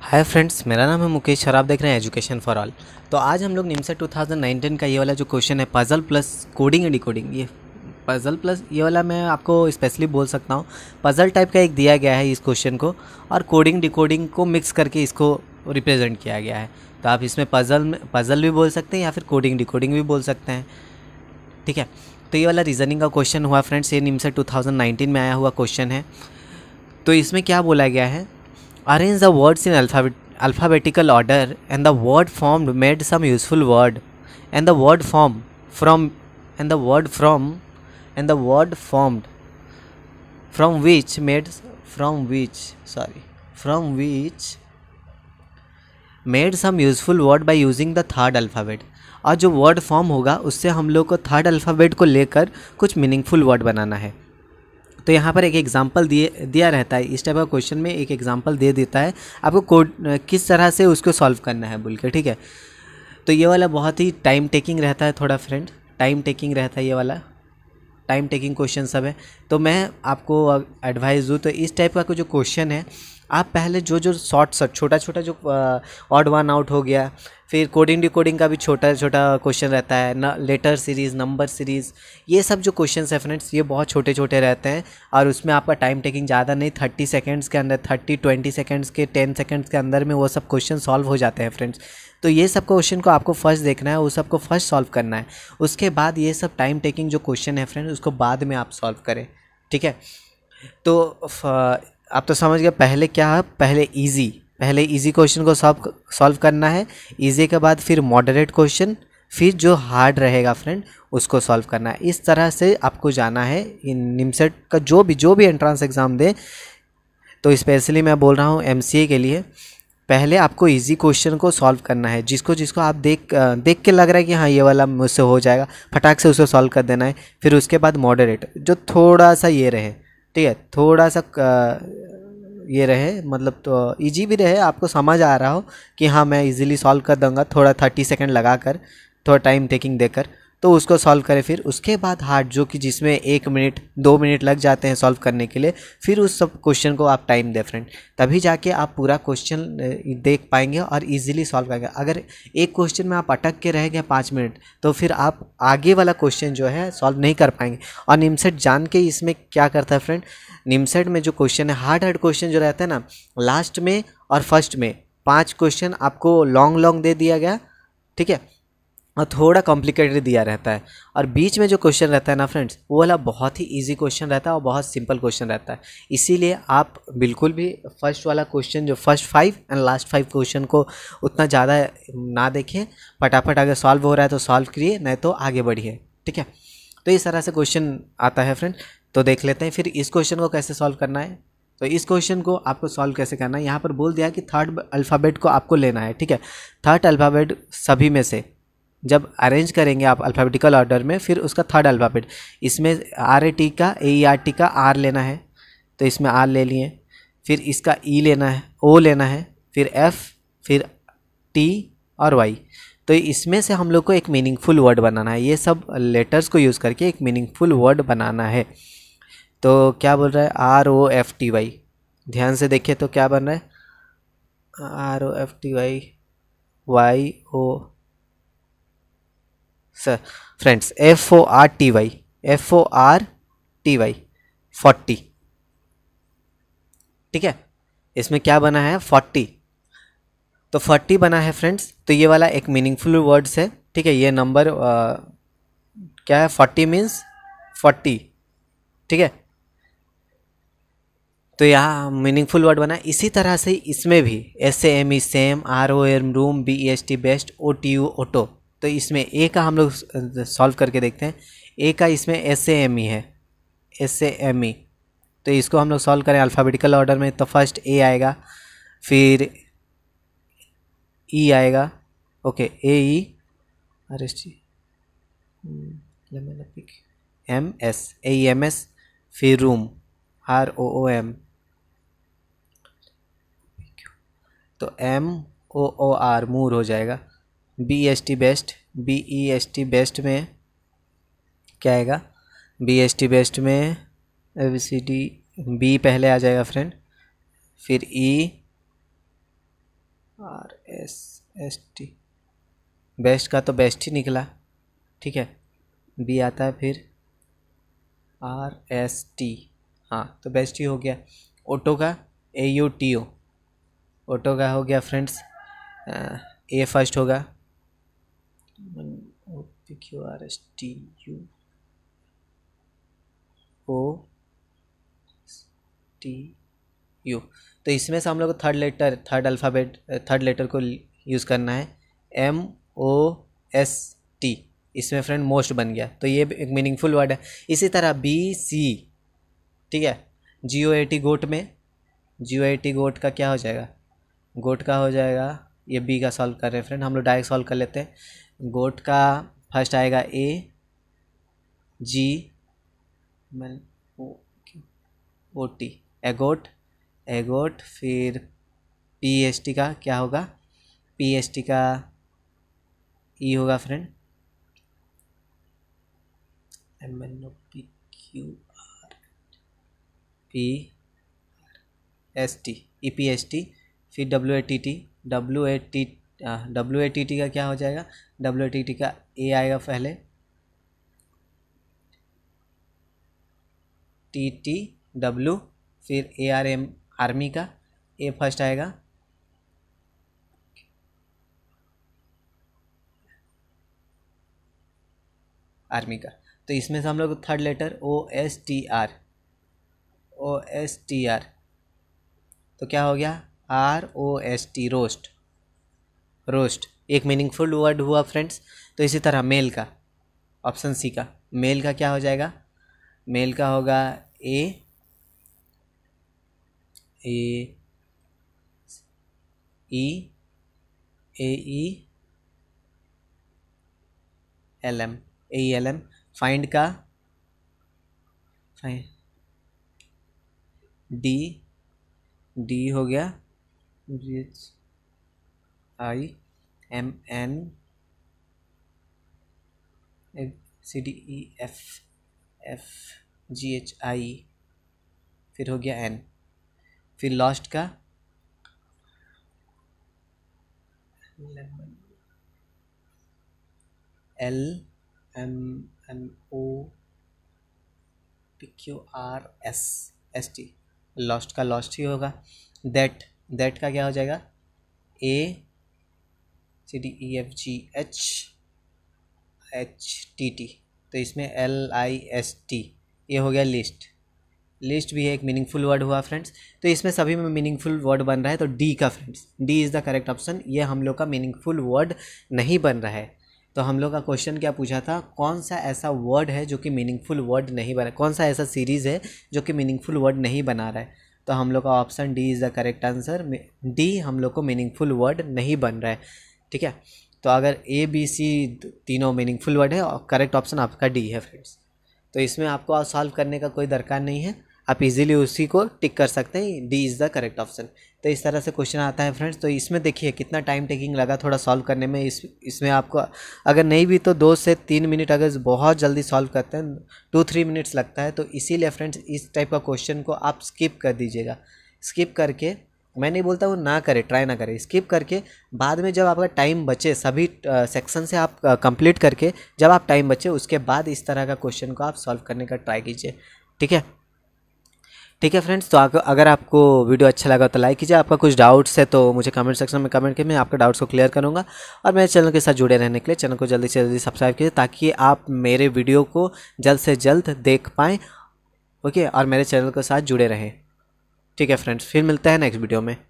hi friends मेरा नाम है मुकेश और आप देख रहे हैं एजुकेशन फॉर ऑल तो आज हम लोग निम्सा 2019 का ये वाला जो क्वेश्चन है puzzle plus coding and decoding ये पज़ल प्लस ये वाला मैं आपको स्पेशली बोल सकता हूँ पज़ल टाइप का एक दिया गया है इस क्वेश्चन को और कोडिंग डिकोडिंग को मिक्स करके इसको रिप्रेजेंट किया गया है तो आप इसमें पज़ल में पज़ल भी बोल सकते हैं या फिर कोडिंग डिकोडिंग भी बोल सकते हैं ठीक है तो ये वाला रीजनिंग का क्वेश्चन हुआ फ्रेंड्स ये निम्सा टू में आया हुआ क्वेश्चन है तो इसमें क्या बोला गया है Arrange the words in alphabet, alphabetical order and the word formed made some useful word and the word form from and the word from and the word formed from which made from which sorry from which made some useful word by using the third alphabet और जो word form होगा उससे हम लोग को third alphabet को लेकर कुछ मीनिंगफुल वर्ड बनाना है तो यहाँ पर एक एग्जाम्पल दिए दिया रहता है इस टाइप का क्वेश्चन में एक एग्जाम्पल दे देता है आपको कोड किस तरह से उसको सॉल्व करना है बोल के ठीक है तो ये वाला बहुत ही टाइम टेकिंग रहता है थोड़ा फ्रेंड टाइम टेकिंग रहता है ये वाला टाइम टेकिंग क्वेश्चन सब है तो मैं आपको एडवाइस दूँ तो इस टाइप का जो क्वेश्चन है आप पहले जो जो शॉर्ट शॉर्ट छोटा छोटा जो ऑड वन आउट हो गया फिर कोडिंग डिकोडिंग का भी छोटा छोटा क्वेश्चन रहता है न लेटर सीरीज़ नंबर सीरीज़ ये सब जो क्वेश्चन है फ्रेंड्स ये बहुत छोटे छोटे रहते हैं और उसमें आपका टाइम टेकिंग ज़्यादा नहीं थर्टी सेकेंड्स के अंदर थर्टी ट्वेंटी सेकेंड्स के टेन सेकेंड्स के अंदर में वो सब क्वेश्चन सॉल्व हो जाते हैं फ्रेंड्स तो ये सब क्वेश्चन को आपको फर्स्ट देखना है वो सबको फर्स्ट सॉल्व करना है उसके बाद ये सब टाइम टेकिंग जो क्वेश्चन है फ्रेंड्स उसको बाद में आप सॉल्व करें ठीक है तो आप तो समझ गए पहले क्या है पहले ईजी पहले इजी क्वेश्चन को सॉल्व सॉल्व करना है इजी के बाद फिर मॉडरेट क्वेश्चन फिर जो हार्ड रहेगा फ्रेंड उसको सॉल्व करना है इस तरह से आपको जाना है निमसेट का जो भी जो भी एंट्रेंस एग्ज़ाम दें तो स्पेशली मैं बोल रहा हूँ एम के लिए पहले आपको इजी क्वेश्चन को सॉल्व करना है जिसको जिसको आप देख देख के लग रहा है कि हाँ ये वाला मुझसे हो जाएगा फटाक से उसे सॉल्व कर देना है फिर उसके बाद मॉडरेट जो थोड़ा सा ये रहे ठीक है थोड़ा सा ये रहे मतलब तो ईजी भी रहे आपको समझ आ रहा हो कि हाँ मैं इजीली सॉल्व कर दूंगा थोड़ा थर्टी सेकेंड लगा कर थोड़ा टाइम टेकिंग देकर तो उसको सॉल्व करें फिर उसके बाद हार्ड जो कि जिसमें एक मिनट दो मिनट लग जाते हैं सॉल्व करने के लिए फिर उस सब क्वेश्चन को आप टाइम दें फ्रेंड तभी जाके आप पूरा क्वेश्चन देख पाएंगे और इजीली सॉल्व करेंगे अगर एक क्वेश्चन में आप अटक के रह गए पाँच मिनट तो फिर आप आगे वाला क्वेश्चन जो है सॉल्व नहीं कर पाएंगे और निमसेट जान के इसमें क्या करता है फ्रेंड निमसेट में जो क्वेश्चन है हार्ड हार्ड क्वेश्चन जो रहता है ना लास्ट में और फर्स्ट में पाँच क्वेश्चन आपको लॉन्ग लॉन्ग दे दिया गया ठीक है और थोड़ा कॉम्प्लिकेटेड दिया रहता है और बीच में जो क्वेश्चन रहता है ना फ्रेंड्स वो वाला बहुत ही इजी क्वेश्चन रहता है और बहुत सिंपल क्वेश्चन रहता है इसीलिए आप बिल्कुल भी फर्स्ट वाला क्वेश्चन जो first five and last five question को उतना ज़्यादा ना देखें फटाफट अगर सॉल्व हो रहा है तो सॉल्व करिए नहीं तो आगे बढ़िए ठीक है तो इस तरह से क्वेश्चन आता है फ्रेंड तो देख लेते हैं फिर इस क्वेश्चन को कैसे सॉल्व करना है तो इस क्वेश्चन को आपको सॉल्व कैसे करना है यहाँ पर बोल दिया कि थर्ड अल्फ़ाबेट को आपको लेना है ठीक है थर्ड अल्फ़ाबेट सभी में से जब अरेंज करेंगे आप अल्फ़ाबेटिकल ऑर्डर में फिर उसका थर्ड अल्फ़ाबेट इसमें आर ए टी का ए आर टी का आर लेना है तो इसमें आर ले लिए फिर इसका ई e लेना है ओ लेना है फिर एफ़ फिर टी और वाई तो इसमें से हम लोग को एक मीनिंगफुल वर्ड बनाना है ये सब लेटर्स को यूज़ करके एक मीनिंगफुल वर्ड बनाना है तो क्या बोल रहा है R O F T Y ध्यान से देखिए तो क्या बन रहा है R O F T Y Y O sir friends F O R T Y F O R T Y forty ठीक है इसमें क्या बना है फोर्टी तो फोर्टी बना है फ्रेंड्स तो ये वाला एक मीनिंगफुल वर्ड्स है ठीक है ये नंबर क्या है फोर्टी मीन्स फोर्टी ठीक है तो यहाँ मीनिंगफुल वर्ड बना इसी तरह से इसमें भी S M E same R O M room B S T best O T U auto तो इसमें ए का हम लोग सॉल्व करके देखते हैं ए का इसमें एस एम ई है एस एम ई तो इसको हम लोग सॉल्व करें अल्फ़ाबेटिकल ऑर्डर में तो फर्स्ट ए आएगा फिर ई e आएगा okay A E R S T M S A M S फिर room R O O M तो M O O R moor हो जाएगा B S T best B E S T best में क्या आएगा B S T best में ए C D B पहले आ जाएगा फ्रेंड फिर E R S S T best का तो बेस्ट ही निकला ठीक है बी आता है फिर आर एस टी हाँ तो बेस्ट ही हो गया ऑटो का A U T O auto का हो गया फ्रेंड्स ए फर्स्ट होगा one O P Q R S T U O T U तो इसमें से हम लोग को third letter third alphabet third letter को यूज़ करना है एम ओ एस टी इसमें फ्रेंड मोस्ट बन गया तो ये एक मीनिंगफुल वर्ड है इसी तरह बी सी ठीक है जी ओ ए टी गोट में जी ओ ए टी गोट का क्या हो जाएगा गोट का हो जाएगा ये बी का सॉल्व कर रहे हैं फ्रेंड हम लोग डायरेक्ट सॉल्व कर लेते हैं गोट का फर्स्ट आएगा ए जी ओ टी एगोट एगोट फिर पी एस टी का क्या होगा पी एस टी का ई होगा friend M N O P Q R P S T E P S T फिर W A T T W A T W A T T का क्या हो जाएगा डब्ल्यू ए टी टी का ए आएगा पहले टी टी डब्ल्यू फिर A R M army का ए फर्स्ट आएगा आर्मी का तो इसमें से हम लोग third letter O S T R O S T R तो क्या हो गया R O S T roast roast एक मीनिंगफुल वर्ड हुआ फ्रेंड्स तो इसी तरह मेल का ऑप्शन सी का मेल का क्या हो जाएगा मेल का होगा A A E A E L M A L M find का फाइंड डी डी हो गया I M N C D E F F G H I फिर हो गया एन फिर लास्ट का L M M O P Q R S S T last का last ही होगा दैट दैट का क्या हो जाएगा A C D E F G H H T T तो इसमें एल आई एस टी ये हो गया लिस्ट लिस्ट भी है एक मीनिंगफुल वर्ड हुआ फ्रेंड्स तो इसमें सभी में मीनिंगफुल वर्ड बन रहा है तो डी का friends D is the correct option ये हम लोग का मीनिंगफुल वर्ड नहीं बन रहा है तो हम लोग का क्वेश्चन क्या पूछा था कौन सा ऐसा वर्ड है जो कि मीनिंगफुल वर्ड नहीं बना कौन सा ऐसा सीरीज़ है जो कि मीनिंगफुल वर्ड नहीं बना रहा है तो हम लोग का option D is the correct answer D हम लोग को मीनिंगफुल वर्ड नहीं बन रहा है ठीक है तो अगर ए बी सी तीनों मीनिंगफुल वर्ड है और करेक्ट ऑप्शन आपका डी है फ्रेंड्स तो इसमें आपको आप सॉल्व करने का कोई दरकार नहीं है आप इजीली उसी को टिक कर सकते हैं D is the correct option तो इस तरह से क्वेश्चन आता है फ्रेंड्स तो इसमें देखिए कितना टाइम टेकिंग लगा थोड़ा सॉल्व करने में इस इसमें आपको अगर नहीं भी तो दो से तीन मिनट अगर बहुत जल्दी सॉल्व करते हैं टू थ्री मिनट्स लगता है तो इसीलिए फ्रेंड्स इस टाइप का क्वेश्चन को आप स्किप कर दीजिएगा स्किप करके मैं नहीं बोलता हूँ ना करें ट्राई ना करें स्किप करके बाद में जब आपका टाइम बचे सभी सेक्शन से आप कंप्लीट करके जब आप टाइम बचे उसके बाद इस तरह का क्वेश्चन को आप सॉल्व करने का ट्राई कीजिए ठीक है ठीक है फ्रेंड्स तो अगर आपको वीडियो अच्छा लगा तो लाइक कीजिए आपका कुछ डाउट्स है तो मुझे कमेंट सेक्शन में कमेंट करें मैं आपके डाउट्स को क्लियर करूँगा और मेरे चैनल के साथ जुड़े रहने के लिए चैनल को जल्दी से जल्दी सब्सक्राइब कीजिए ताकि आप मेरे वीडियो को जल्द से जल्द देख पाएँ ओके और मेरे चैनल के साथ जुड़े रहें ठीक है फ्रेंड्स फिर मिलते हैं नेक्स्ट वीडियो में